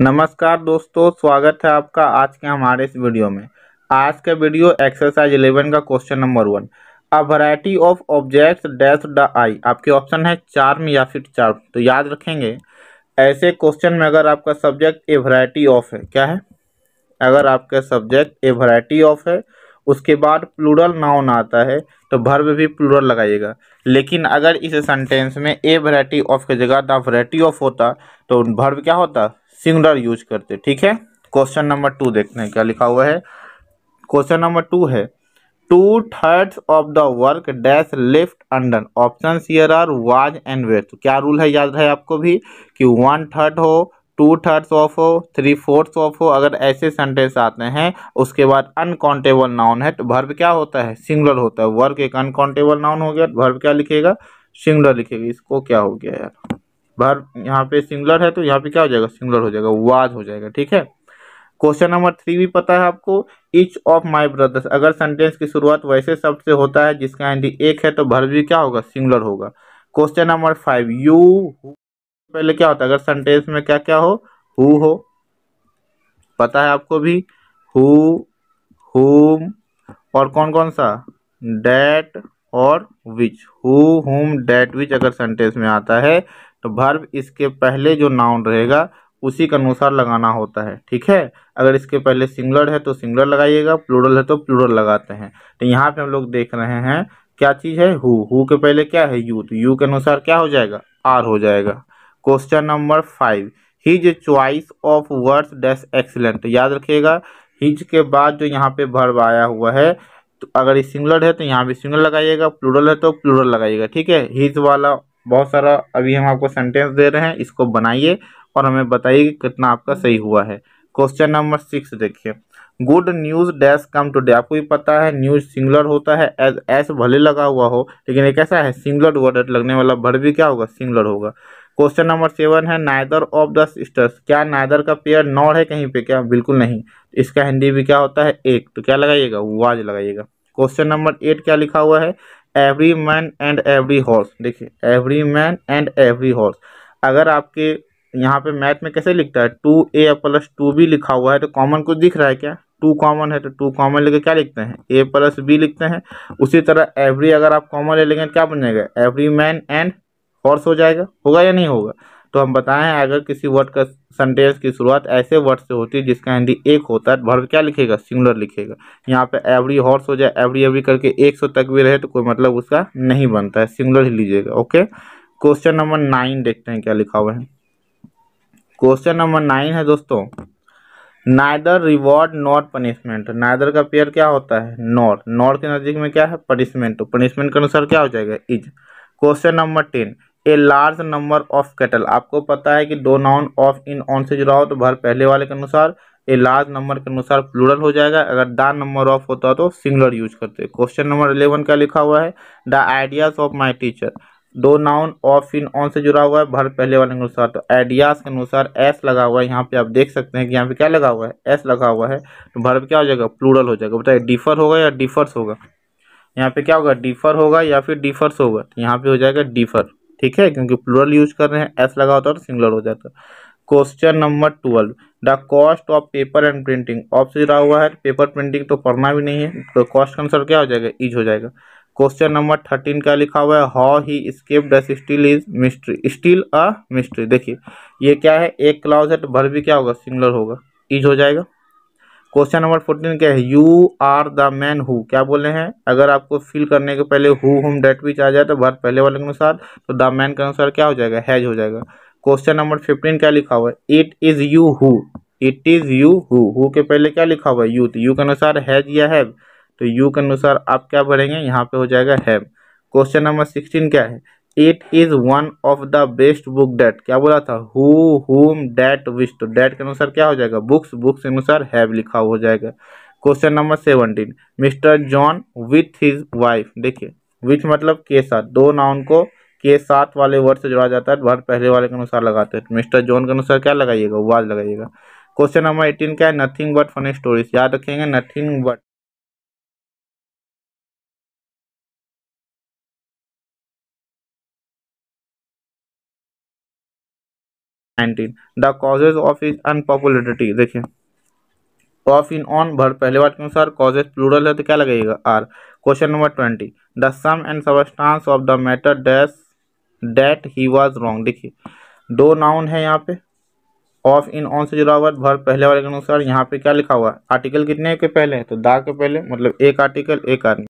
नमस्कार दोस्तों स्वागत है आपका आज के हमारे इस वीडियो में आज का वीडियो एक्सरसाइज 11 का question number one a variety of objects dash the I आपके ऑप्शन है चार में या फिर चार तो याद रखेंगे ऐसे क्वेश्चन में अगर आपका सब्जेक्ट ए वैरायटी ऑफ है क्या है अगर आपका सब्जेक्ट ए वैरायटी ऑफ है उसके बाद प्लूरल नाउन आता है तो भर्व भी प्लूरल लगाइएगा लेकिन अगर इस सेंटेंस में ए वैरायटी ऑफ की जगह द वैरायटी ऑफ होता तो भर्व क्या होता सिंगुलर यूज करते ठीक है क्वेश्चन नंबर टू देखते हैं क्या लिखा हुआ है क्वेश्चन नंबर टू है two third of the work dash left under option सीयर आर वाज एंड वेयर तो क्या रूल है याद रहे आपको भी कि वन थर्ड हो टू थर्ड्स ऑफ हो थ्री फोर्थ ऑफ हो अगर ऐसे सेंटेंस आते हैं उसके बाद अनकाउंटेबल नाउन है तो भर्व क्या होता है सिंगुलर होता है वर्क एक अनकाउंटेबल नाउन हो गया भर्व क्या लिखेगा सिंगुलर लिखेगा इसको क्या हो गया यार भर यहाँ पे सिंगुलर है तो यहाँ पे क्या हो जाएगा सिंगुलर हो जाएगा वाज हो जाएगा ठीक है क्वेश्चन नंबर थ्री भी पता है आपको इच ऑफ माई ब्रदर्स अगर सेंटेंस की शुरुआत वैसे शब्द से होता है जिसका एंडी एक है तो भर भी क्या होगा सिंगुलर होगा क्वेश्चन नंबर फाइव यू पहले क्या होता है अगर सेंटेंस में क्या क्या हो हु हो पता है आपको भी हु हुम और कौन कौन सा डैट और विच हु हुम डैट विच अगर सेंटेंस में आता है तो भर्व इसके पहले जो नाउन रहेगा उसी के अनुसार लगाना होता है ठीक है अगर इसके पहले सिंगलर है तो सिंगलर लगाइएगा प्लूरल है तो प्लूरल लगाते हैं तो यहाँ पे हम लोग देख रहे हैं क्या चीज़ है हु हु के पहले क्या है यू तो यू के अनुसार क्या हो जाएगा आर हो जाएगा question number five his choice of words dash excellent याद रखिएगा हिज के बाद जो यहाँ पे भर्व आया हुआ है तो अगर सिंगलर है तो यहाँ भी सिंगलर लगाइएगा प्लूरल है तो प्लूरल लगाइएगा ठीक है हिज वाला बहुत सारा अभी हम आपको सेंटेंस दे रहे हैं इसको बनाइए और हमें बताइए कि कितना आपका सही हुआ है क्वेश्चन नंबर सिक्स देखिए good news dash come day आपको भी पता है न्यूज़ सिंगलर होता है एज एस भले लगा हुआ हो लेकिन एक ऐसा है सिंगलर वर्ड लगने वाला भर भी क्या होगा सिंगलर होगा क्वेश्चन नंबर सेवन है नाइदर ऑफ द सिस्टर्स क्या नाइदर का पेयर नॉर है कहीं पे क्या बिल्कुल नहीं इसका हिंदी भी क्या होता है एक तो क्या लगाइएगा वाज लगाइएगा क्वेश्चन नंबर एट क्या लिखा हुआ है every man and every horse देखिए every man and every horse अगर आपके यहाँ पे मैथ में कैसे लिखता है two A plus two B लिखा हुआ है तो कॉमन कुछ दिख रहा है क्या टू कॉमन है तो टू कॉमन लेके क्या लिखते हैं ए प्लस बी लिखते हैं उसी तरह एवरी अगर आप कॉमन ले लेंगे क्या बन जाएगा एवरी मैन एंड हॉर्स हो जाएगा होगा या नहीं होगा तो हम बताएं अगर किसी वर्ड का सेंटेंस की शुरुआत ऐसे वर्ड से होती है जिसका हिंदी एक होता है भर्व क्या लिखेगा सिंगुलर लिखेगा यहाँ पे एवरी हॉर्स हो जाए एवरी एवरी करके एक सौ तक भी रहे तो कोई मतलब उसका नहीं बनता है सिंगुलर ही लीजिएगा ओके क्वेश्चन नंबर नाइन देखते हैं क्या लिखा हुआ है क्वेश्चन नंबर नाइन है दोस्तों neither reward not punishment neither का पेयर क्या होता है नॉर नॉर के नज़दीक में क्या है पनिशमेंट तो पनिशमेंट के अनुसार क्या हो जाएगा is question number ten a large number of cattle आपको पता है कि दो नाउन ऑफ इन ऑन से जुड़ा हो तो भर पहले वाले के अनुसार ए लार्ज नंबर के अनुसार प्लूरल हो जाएगा अगर द नंबर ऑफ होता तो सिंगुलर यूज करते क्वेश्चन नंबर इलेवन क्या लिखा हुआ है the ideas of my teacher दो नाउन ऑफ इन ऑन से जुड़ा हुआ है भर पहले वाले के अनुसार तो आइडियाज के अनुसार एस लगा हुआ है यहाँ पे आप देख सकते हैं कि यहाँ पे क्या लगा हुआ है एस लगा हुआ है तो भर क्या हो जाएगा प्लूरल हो जाएगा बताइए डिफर होगा या डिफर्स होगा यहाँ पे क्या होगा डिफर होगा या फिर डिफर्स होगा तो यहाँ पे हो जाएगा डिफर ठीक है क्योंकि प्लूरल यूज कर रहे हैं एस लगा होता है तो सिंगलर हो जाता है question number twelve the cost of paper and printing of से जुड़ा हुआ है पेपर प्रिंटिंग तो पढ़ना भी नहीं है तो कॉस्ट का आंसर क्या हो जाएगा इज हो जाएगा क्वेश्चन नंबर थर्टीन का लिखा हुआ है how he escape does still is mystery still a mystery देखिए ये क्या है एक क्लाउज है तो भर भी क्या होगा सिंगलर होगा इज हो जाएगा क्वेश्चन नंबर फोर्टीन क्या है you are the man who क्या बोले हैं अगर आपको फिल करने के पहले हु हुम डेट बीच आ जाए तो भारत पहले वाले के अनुसार तो द मैन के अनुसार क्या हो जाएगा हैज हो जाएगा क्वेश्चन नंबर फिफ्टीन क्या लिखा हुआ है it is you who it is you who who के पहले क्या लिखा हुआ है यू तो यू के अनुसार हैज या हैव तो यू के अनुसार आप क्या भरेंगे यहाँ पे हो जाएगा हैव क्वेश्चन नंबर सिक्सटीन क्या है it is one of the best book that क्या बोला था हु हुम डैट विश तो डैट के अनुसार क्या हो जाएगा बुक्स बुक्स के अनुसार हैव लिखा हो जाएगा question number seventeen mister John with his wife देखिए विथ मतलब के साथ दो नाउन को के साथ वाले वर्ड से जोड़ा जाता है वर्ड पहले वाले के अनुसार लगाते हैं मिस्टर जॉन के अनुसार क्या लगाइएगा वाज लगाइएगा क्वेश्चन नंबर एटीन क्या है नथिंग बट फनी स्टोरीज याद रखेंगे nothing but nineteen the causes of his unpopularity देखिए ऑफ इन ऑन भर पहले बात के अनुसार कॉजेज प्लूरल है तो क्या लगेगा are question number twenty the sum and substance of the matter does that he was wrong देखिए दो नाउन है यहाँ पे ऑफ इन ऑन से जुड़ा हुआ भर पहले वाले के अनुसार यहाँ पे क्या लिखा हुआ है आर्टिकल कितने के पहले है तो दा के पहले मतलब एक आर्टिकल एक आदमी